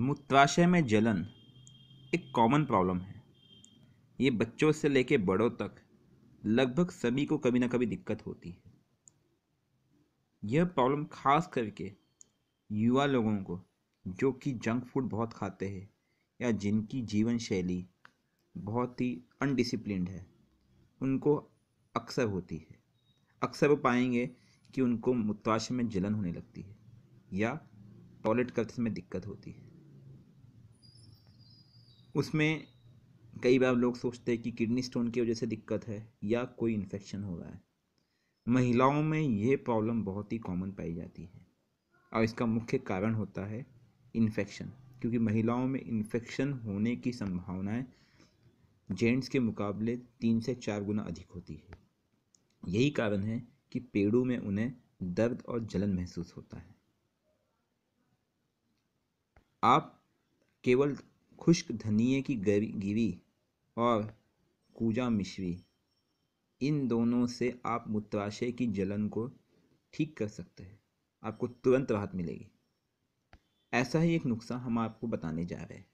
मूत्राशय में जलन एक कॉमन प्रॉब्लम है ये बच्चों से लेके बड़ों तक लगभग सभी को कभी ना कभी दिक्कत होती है यह प्रॉब्लम खास करके युवा लोगों को जो कि जंक फूड बहुत खाते हैं या जिनकी जीवन शैली बहुत ही अनडिसिप्लिन है उनको अक्सर होती है अक्सर वो पाएंगे कि उनको मूत्राशय में जलन होने लगती है या टॉयलेट करते समय दिक्कत होती है उसमें कई बार लोग सोचते हैं कि किडनी स्टोन की वजह से दिक्कत है या कोई इन्फेक्शन हो रहा है महिलाओं में यह प्रॉब्लम बहुत ही कॉमन पाई जाती है और इसका मुख्य कारण होता है इन्फेक्शन क्योंकि महिलाओं में इन्फेक्शन होने की संभावनाएं जेंट्स के मुकाबले तीन से चार गुना अधिक होती है यही कारण है कि पेड़ों में उन्हें दर्द और जलन महसूस होता है आप केवल खुश्क धनिए की गिरी और कूजा मिश्री इन दोनों से आप मूत्राशय की जलन को ठीक कर सकते हैं आपको तुरंत राहत मिलेगी ऐसा ही एक नुस्खा हम आपको बताने जा रहे हैं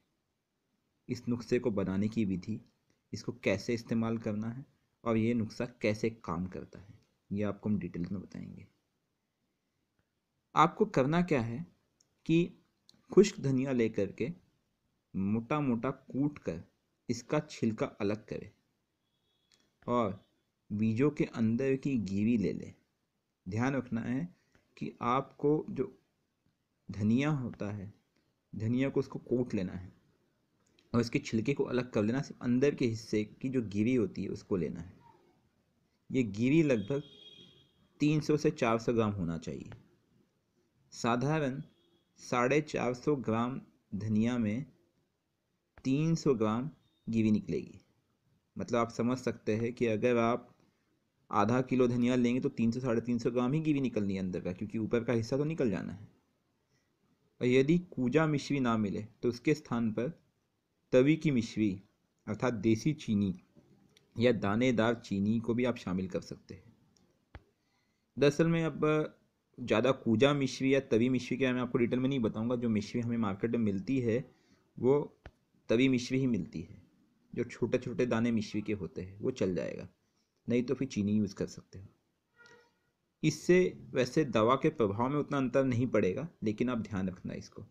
इस नुस्खे को बनाने की विधि इसको कैसे इस्तेमाल करना है और ये नुस्खा कैसे काम करता है ये आपको हम डिटेल में बताएंगे आपको करना क्या है कि खुश्क धनिया लेकर के मोटा मोटा कूट कर इसका छिलका अलग करें और बीजों के अंदर की गीवी ले लें ध्यान रखना है कि आपको जो धनिया होता है धनिया को उसको कोट लेना है और इसके छिलके को अलग कर लेना सिर्फ अंदर के हिस्से की जो गिरी होती है उसको लेना है ये गिरी लगभग 300 से 400 ग्राम होना चाहिए साधारण साढ़े चार सौ ग्राम धनिया में 300 ग्राम गिवी निकलेगी मतलब आप समझ सकते हैं कि अगर आप आधा किलो धनिया लेंगे तो तीन सौ साढ़े तीन सौ ग्राम ही घीवी निकलनी है अंदर का क्योंकि ऊपर का हिस्सा तो निकल जाना है और यदि कूजा मिश्री ना मिले तो उसके स्थान पर तवी की मिश्री अर्थात देसी चीनी या दानेदार चीनी को भी आप शामिल कर सकते हैं दरअसल में अब ज़्यादा कूजा मिश्री या तवी मिश्री के बारे में आपको डिटेल में नहीं बताऊंगा जो मिश्री हमें मार्केट में मिलती है वो तभी मिश्री ही मिलती है जो छोटे छोटे दाने मिश्री के होते हैं वो चल जाएगा नहीं तो फिर चीनी यूज़ कर सकते हो इससे वैसे दवा के प्रभाव में उतना अंतर नहीं पड़ेगा लेकिन आप ध्यान रखना इसको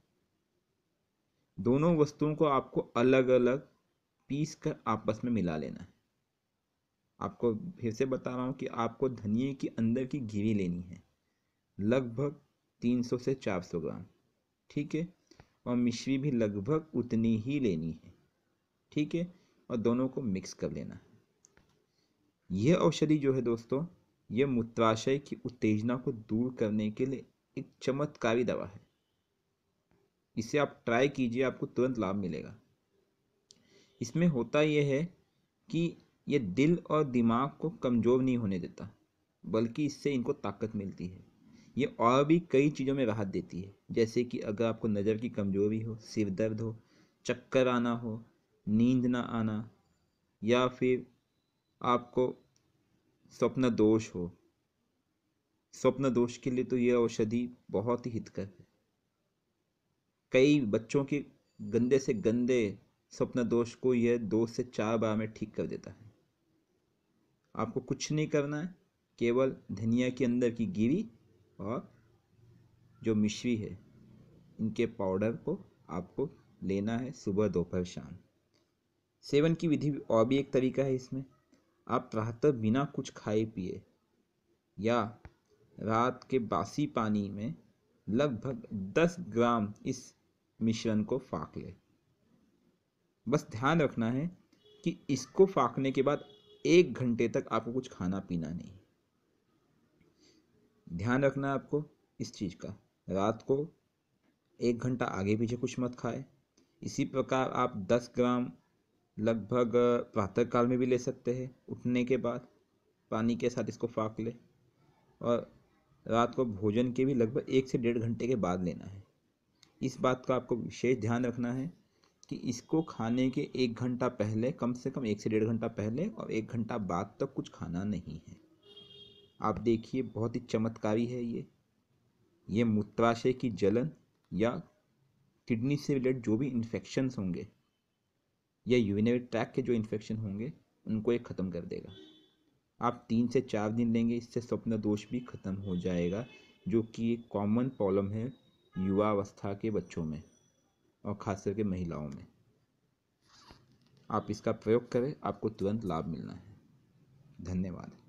दोनों वस्तुओं को आपको अलग अलग पीस कर आपस में मिला लेना है आपको फिर से बता रहा हूँ कि आपको धनिए के अंदर की घिरी लेनी है लगभग 300 से 400 ग्राम ठीक है और मिश्री भी लगभग उतनी ही लेनी है ठीक है और दोनों को मिक्स कर लेना है यह औषधि जो है दोस्तों ये मूत्राशय की उत्तेजना को दूर करने के लिए एक चमत्कारी दवा है इसे आप ट्राई कीजिए आपको तुरंत लाभ मिलेगा इसमें होता यह है कि यह दिल और दिमाग को कमज़ोर नहीं होने देता बल्कि इससे इनको ताकत मिलती है ये और भी कई चीज़ों में राहत देती है जैसे कि अगर आपको नज़र की कमज़ोरी हो सिर दर्द हो चक्कर आना हो नींद ना आना या फिर आपको स्वप्न दोष हो स्वप्न दोष के लिए तो यह औषधि बहुत ही हितकर है कई बच्चों के गंदे से गंदे स्वप्न दोष को यह दो से चार बार में ठीक कर देता है आपको कुछ नहीं करना है केवल धनिया के अंदर की गिरी और जो मिश्री है इनके पाउडर को आपको लेना है सुबह दोपहर शाम सेवन की विधि और भी एक तरीका है इसमें आप प्रातः बिना कुछ खाए पिए या रात के बासी पानी में लगभग दस ग्राम इस मिश्रण को फाक ले बस ध्यान रखना है कि इसको फाकने के बाद एक घंटे तक आपको कुछ खाना पीना नहीं ध्यान रखना है आपको इस चीज़ का रात को एक घंटा आगे पीछे कुछ मत खाए इसी प्रकार आप 10 ग्राम लगभग प्रातःकाल में भी ले सकते हैं उठने के बाद पानी के साथ इसको फाक ले और रात को भोजन के भी लगभग एक से डेढ़ घंटे के बाद लेना है इस बात का आपको विशेष ध्यान रखना है कि इसको खाने के एक घंटा पहले कम से कम एक से डेढ़ घंटा पहले और एक घंटा बाद तक तो कुछ खाना नहीं है आप देखिए बहुत ही चमत्कारी है ये ये मूत्राशय की जलन या किडनी से रिलेटेड जो भी इन्फेक्शन्स होंगे या यूरिनरी ट्रैक के जो इन्फेक्शन होंगे उनको ये ख़त्म कर देगा आप तीन से चार दिन लेंगे इससे स्वप्न दोष भी ख़त्म हो जाएगा जो कि एक कॉमन प्रॉब्लम है युवा अवस्था के बच्चों में और ख़ास करके महिलाओं में आप इसका प्रयोग करें आपको तुरंत लाभ मिलना है धन्यवाद